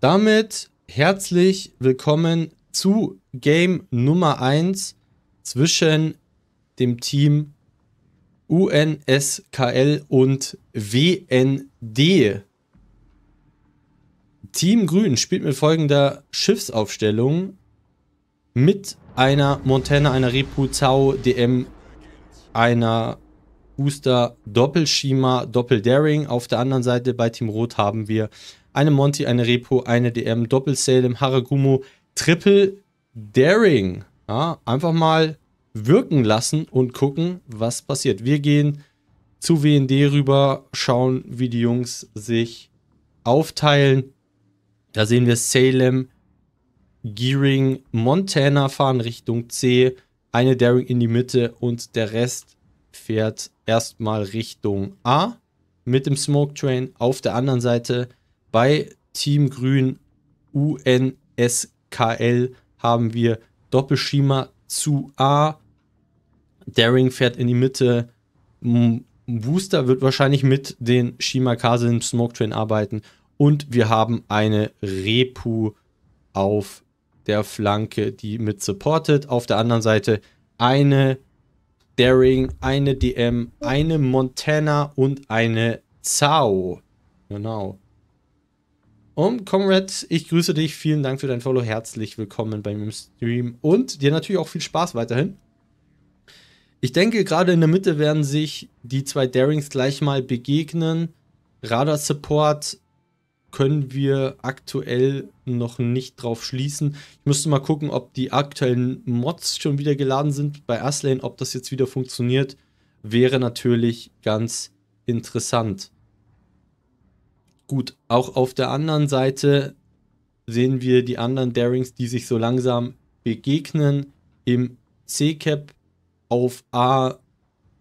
Damit herzlich willkommen zu Game Nummer 1 zwischen dem Team UNSKL und WND. Team Grün spielt mit folgender Schiffsaufstellung mit einer Montana, einer Repu, Zao, DM, einer Uster, Doppelschima, Doppeldaring. Auf der anderen Seite bei Team Rot haben wir eine Monty, eine Repo, eine DM, Doppel-Salem, Haragumo, Triple Daring. Ja, einfach mal wirken lassen und gucken, was passiert. Wir gehen zu WND rüber, schauen, wie die Jungs sich aufteilen. Da sehen wir Salem, Gearing, Montana fahren Richtung C, eine Daring in die Mitte und der Rest fährt erstmal Richtung A mit dem Smoke Train. Auf der anderen Seite bei Team Grün UNSKL haben wir Doppelschima zu A. Daring fährt in die Mitte. Booster wird wahrscheinlich mit den Shimakase im Smoke Train arbeiten. Und wir haben eine Repu auf der Flanke, die mit supportet. Auf der anderen Seite eine Daring, eine DM, eine Montana und eine Zao. Genau. Und Comrade, ich grüße dich. Vielen Dank für dein Follow. Herzlich willkommen bei mir Stream. Und dir natürlich auch viel Spaß weiterhin. Ich denke, gerade in der Mitte werden sich die zwei Darings gleich mal begegnen. Radar Support können wir aktuell noch nicht drauf schließen. Ich müsste mal gucken, ob die aktuellen Mods schon wieder geladen sind bei Aslane, ob das jetzt wieder funktioniert. Wäre natürlich ganz interessant. Gut, auch auf der anderen Seite sehen wir die anderen Darings, die sich so langsam begegnen. Im C-Cap auf A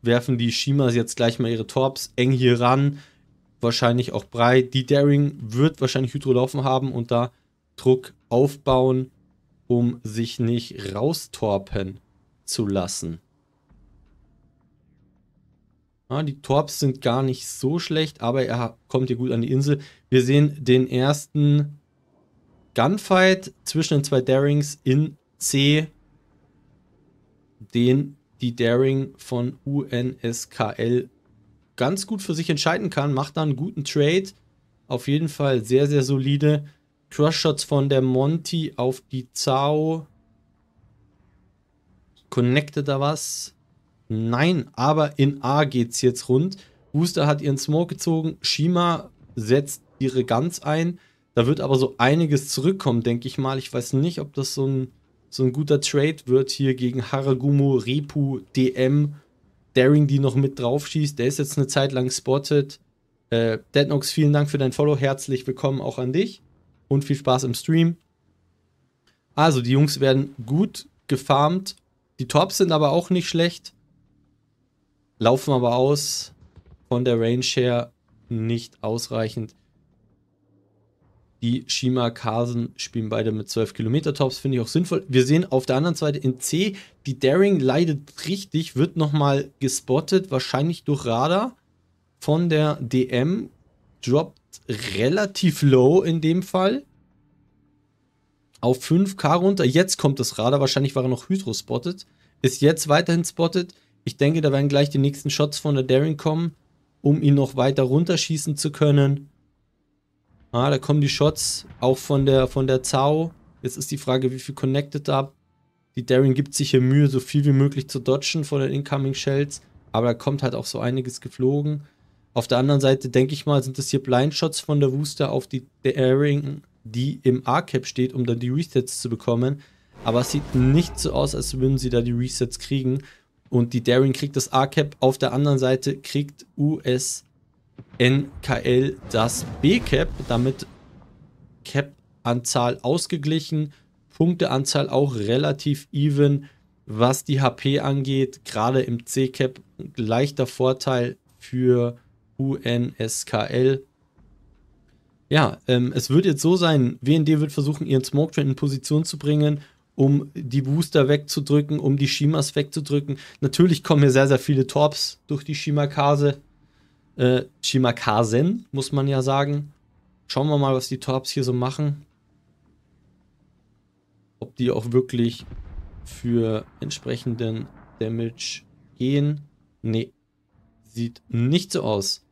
werfen die Shimas jetzt gleich mal ihre Torps eng hier ran. Wahrscheinlich auch breit. Die Daring wird wahrscheinlich Hydro laufen haben und da Druck aufbauen, um sich nicht raustorpen zu lassen. Ja, die Torps sind gar nicht so schlecht, aber er kommt hier gut an die Insel. Wir sehen den ersten Gunfight zwischen den zwei Darings in C, den die Daring von UNSKL ganz gut für sich entscheiden kann. Macht dann einen guten Trade. Auf jeden Fall sehr, sehr solide. Cross-Shots von der Monty auf die Zao. Connected da was? Nein, aber in A geht es jetzt rund. Booster hat ihren Smoke gezogen. Shima setzt ihre Guns ein. Da wird aber so einiges zurückkommen, denke ich mal. Ich weiß nicht, ob das so ein, so ein guter Trade wird hier gegen Haragumo, Repu, DM, Daring, die noch mit drauf schießt. Der ist jetzt eine Zeit lang spotted. Äh, Deadnox, vielen Dank für dein Follow. Herzlich willkommen auch an dich. Und viel Spaß im Stream. Also, die Jungs werden gut gefarmt. Die Tops sind aber auch nicht schlecht. Laufen aber aus von der Range her nicht ausreichend. Die Shima Kasen spielen beide mit 12 Kilometer Tops, finde ich auch sinnvoll. Wir sehen auf der anderen Seite in C, die Daring leidet richtig, wird nochmal gespottet, wahrscheinlich durch Radar von der DM. Droppt relativ low in dem Fall. Auf 5k runter. Jetzt kommt das Radar. Wahrscheinlich war er noch Hydro spottet Ist jetzt weiterhin spottet. Ich denke, da werden gleich die nächsten Shots von der Daring kommen, um ihn noch weiter runterschießen zu können. Ah, da kommen die Shots auch von der, von der Zau. Jetzt ist die Frage, wie viel Connected da. Die Daring gibt sich hier Mühe, so viel wie möglich zu dodgen von den Incoming Shells. Aber da kommt halt auch so einiges geflogen. Auf der anderen Seite, denke ich mal, sind das hier Blindshots von der Wooster auf die Daring, die im A-Cap steht, um dann die Resets zu bekommen. Aber es sieht nicht so aus, als würden sie da die Resets kriegen. Und die Darren kriegt das A-Cap. Auf der anderen Seite kriegt USNKL das B-Cap. Damit Cap-Anzahl ausgeglichen. Punkteanzahl auch relativ even. Was die HP angeht, gerade im C-Cap leichter Vorteil für UNSKL. Ja, ähm, es wird jetzt so sein, WND wird versuchen, ihren Smoke Train in Position zu bringen um die Booster wegzudrücken, um die Shimas wegzudrücken. Natürlich kommen hier sehr, sehr viele Torps durch die Shimakase. Äh, Shimakasen, muss man ja sagen. Schauen wir mal, was die Torps hier so machen. Ob die auch wirklich für entsprechenden Damage gehen. Nee, sieht nicht so aus.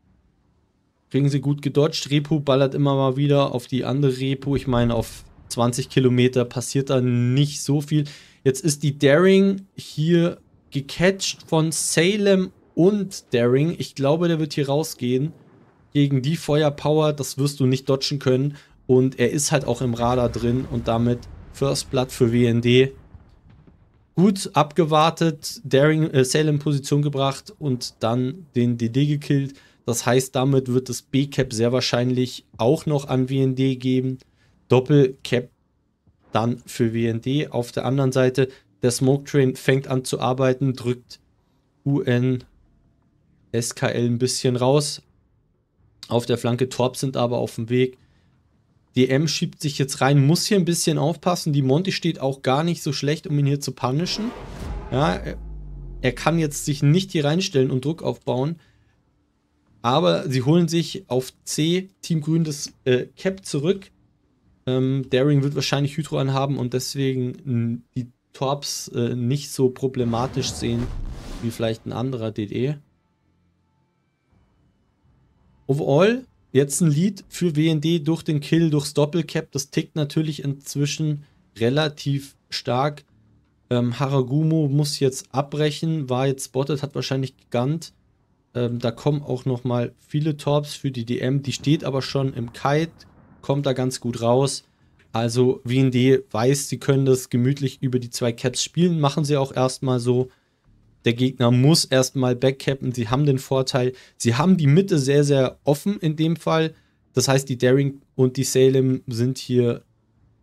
Kriegen sie gut gedodged. Repo ballert immer mal wieder auf die andere Repo. Ich meine, auf 20 Kilometer passiert da nicht so viel. Jetzt ist die Daring hier gecatcht von Salem und Daring. Ich glaube, der wird hier rausgehen. Gegen die Feuerpower, das wirst du nicht dodgen können. Und er ist halt auch im Radar drin und damit First Blood für WND. Gut abgewartet, Daring, äh, Salem Position gebracht und dann den DD gekillt. Das heißt, damit wird das B-Cap sehr wahrscheinlich auch noch an WND geben. Doppel-Cap dann für WND. Auf der anderen Seite, der Smoke Train fängt an zu arbeiten, drückt UN SKL ein bisschen raus. Auf der Flanke Torp sind aber auf dem Weg. DM schiebt sich jetzt rein, muss hier ein bisschen aufpassen. Die Monty steht auch gar nicht so schlecht, um ihn hier zu punishen. Ja, er kann jetzt sich nicht hier reinstellen und Druck aufbauen. Aber sie holen sich auf C Team Grün das äh, Cap zurück. Ähm, Daring wird wahrscheinlich Hydro anhaben und deswegen die Torps äh, nicht so problematisch sehen wie vielleicht ein anderer DD. Overall, jetzt ein Lead für WND durch den Kill, durchs Doppelcap. Das tickt natürlich inzwischen relativ stark. Ähm, Haragumo muss jetzt abbrechen, war jetzt spotted, hat wahrscheinlich gegant. Ähm, da kommen auch nochmal viele Torps für die DM. Die steht aber schon im Kite kommt da ganz gut raus. Also WND weiß, sie können das gemütlich über die zwei Caps spielen, machen sie auch erstmal so. Der Gegner muss erstmal backcappen, sie haben den Vorteil. Sie haben die Mitte sehr, sehr offen in dem Fall. Das heißt, die Daring und die Salem sind hier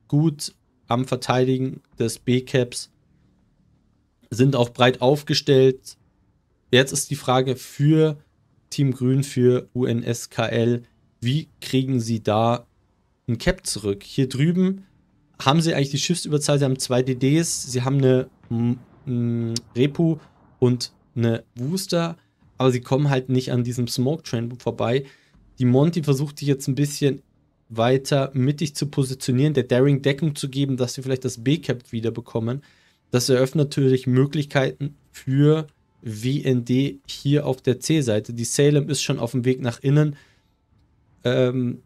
gut am Verteidigen des B-Caps, sind auch breit aufgestellt. Jetzt ist die Frage für Team Grün, für UNSKL, wie kriegen sie da ein Cap zurück. Hier drüben haben sie eigentlich die Schiffsüberzahl, sie haben zwei DDs, sie haben eine m, Repu und eine Wooster, aber sie kommen halt nicht an diesem Smoke Train vorbei. Die Monty versucht sich jetzt ein bisschen weiter mittig zu positionieren, der Daring Deckung zu geben, dass sie vielleicht das B-Cap wiederbekommen. Das eröffnet natürlich Möglichkeiten für WND hier auf der C-Seite. Die Salem ist schon auf dem Weg nach innen. Ähm,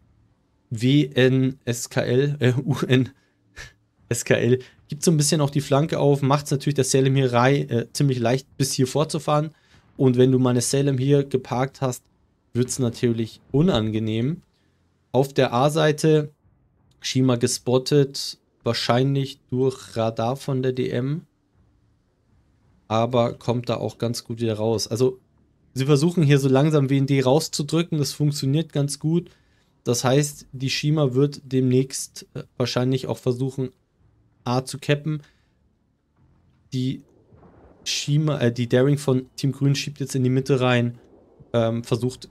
WNSKL, äh, UNSKL, gibt so ein bisschen auch die Flanke auf, macht es natürlich der Salem hier rein, äh, ziemlich leicht bis hier vorzufahren. Und wenn du meine Salem hier geparkt hast, wird es natürlich unangenehm. Auf der A-Seite Shima gespottet, wahrscheinlich durch Radar von der DM. Aber kommt da auch ganz gut wieder raus. Also, sie versuchen hier so langsam WND rauszudrücken. Das funktioniert ganz gut. Das heißt, die Shima wird demnächst äh, wahrscheinlich auch versuchen, A zu cappen. Die Shima, äh, die Daring von Team Grün schiebt jetzt in die Mitte rein, ähm, versucht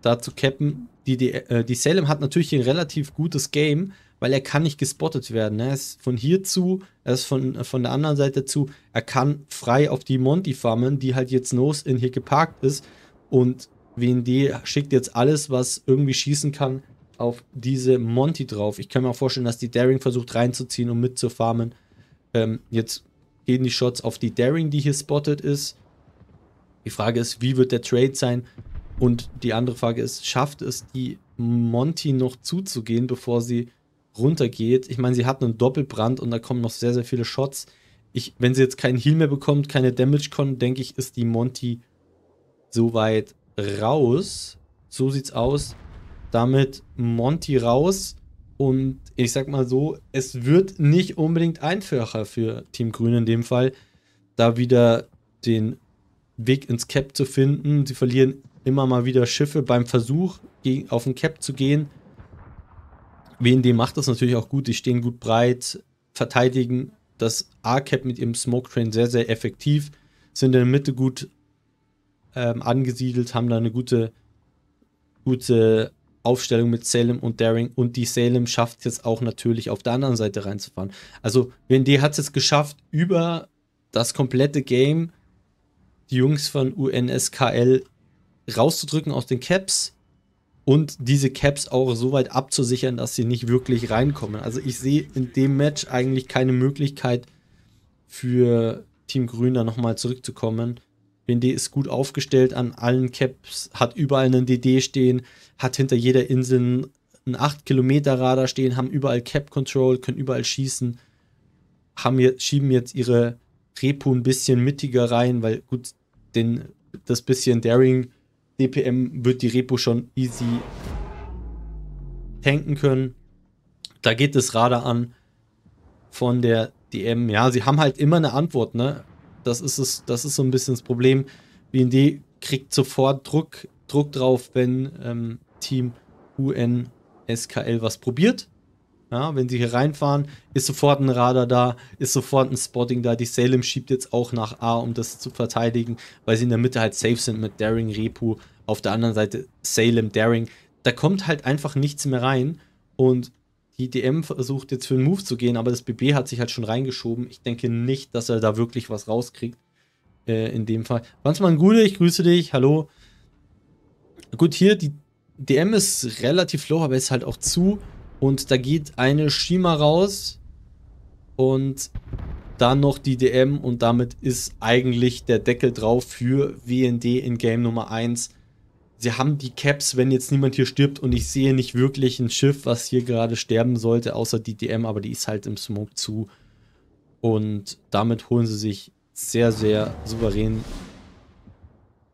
da zu cappen. Die, die, äh, die Salem hat natürlich ein relativ gutes Game, weil er kann nicht gespottet werden. Ne? Er ist von hier zu, er ist von, äh, von der anderen Seite zu. Er kann frei auf die Monty farmen, die halt jetzt nose in hier geparkt ist. Und WND schickt jetzt alles, was irgendwie schießen kann, auf diese Monty drauf. Ich kann mir auch vorstellen, dass die Daring versucht reinzuziehen, um mitzufarmen. Ähm, jetzt gehen die Shots auf die Daring, die hier spotted ist. Die Frage ist, wie wird der Trade sein? Und die andere Frage ist, schafft es die Monty noch zuzugehen, bevor sie runtergeht? Ich meine, sie hat einen Doppelbrand und da kommen noch sehr, sehr viele Shots. Ich, wenn sie jetzt keinen Heal mehr bekommt, keine Damage Con, denke ich, ist die Monty soweit raus. So sieht's aus. Damit Monty raus. Und ich sag mal so, es wird nicht unbedingt einfacher für Team Grün in dem Fall, da wieder den Weg ins Cap zu finden. Sie verlieren immer mal wieder Schiffe beim Versuch, auf den Cap zu gehen. WND macht das natürlich auch gut. Die stehen gut breit, verteidigen das A-Cap mit ihrem Smoke Train sehr, sehr effektiv, sind in der Mitte gut ähm, angesiedelt, haben da eine gute, gute Aufstellung mit Salem und Daring und die Salem schafft es jetzt auch natürlich auf der anderen Seite reinzufahren. Also WND hat es jetzt geschafft, über das komplette Game die Jungs von UNSKL rauszudrücken aus den Caps und diese Caps auch so weit abzusichern, dass sie nicht wirklich reinkommen. Also ich sehe in dem Match eigentlich keine Möglichkeit für Team Grün da nochmal zurückzukommen. BND ist gut aufgestellt an allen Caps, hat überall einen DD stehen, hat hinter jeder Insel einen 8-Kilometer-Radar stehen, haben überall Cap-Control, können überall schießen, haben jetzt, schieben jetzt ihre Repo ein bisschen mittiger rein, weil gut, den, das bisschen Daring DPM wird die Repo schon easy tanken können. Da geht das Radar an von der DM. Ja, sie haben halt immer eine Antwort, ne? das ist es, das ist so ein bisschen das Problem. BND kriegt sofort Druck, Druck drauf, wenn ähm, Team UNSKL was probiert. Ja, wenn sie hier reinfahren, ist sofort ein Radar da, ist sofort ein Spotting da. Die Salem schiebt jetzt auch nach A, um das zu verteidigen, weil sie in der Mitte halt safe sind mit Daring, Repu. Auf der anderen Seite Salem, Daring. Da kommt halt einfach nichts mehr rein. Und die DM versucht jetzt für einen Move zu gehen, aber das BB hat sich halt schon reingeschoben. Ich denke nicht, dass er da wirklich was rauskriegt. Äh, in dem Fall. Franzmann Gude, ich grüße dich. Hallo. Gut, hier, die DM ist relativ low, aber ist halt auch zu. Und da geht eine Shima raus. Und dann noch die DM. Und damit ist eigentlich der Deckel drauf für WND in Game Nummer 1 sie haben die Caps, wenn jetzt niemand hier stirbt und ich sehe nicht wirklich ein Schiff, was hier gerade sterben sollte, außer die DM, aber die ist halt im Smoke zu. Und damit holen sie sich sehr, sehr souverän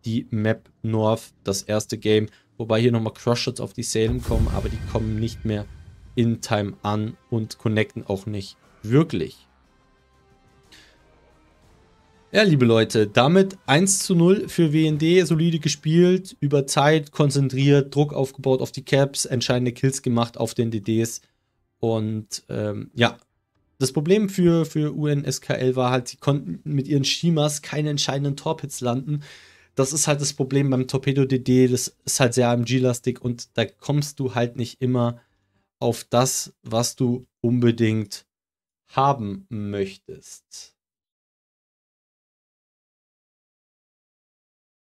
die Map North, das erste Game. Wobei hier nochmal Crush-Shots auf die Salem kommen, aber die kommen nicht mehr in Time an und connecten auch nicht wirklich. Ja, liebe Leute, damit 1 zu 0 für WND, solide gespielt, über Zeit konzentriert, Druck aufgebaut auf die Caps, entscheidende Kills gemacht auf den DDs. Und ähm, ja, das Problem für, für UNSKL war halt, sie konnten mit ihren Schimas keine entscheidenden Torpits landen. Das ist halt das Problem beim Torpedo-DD, das ist halt sehr AMG-lastig und da kommst du halt nicht immer auf das, was du unbedingt haben möchtest.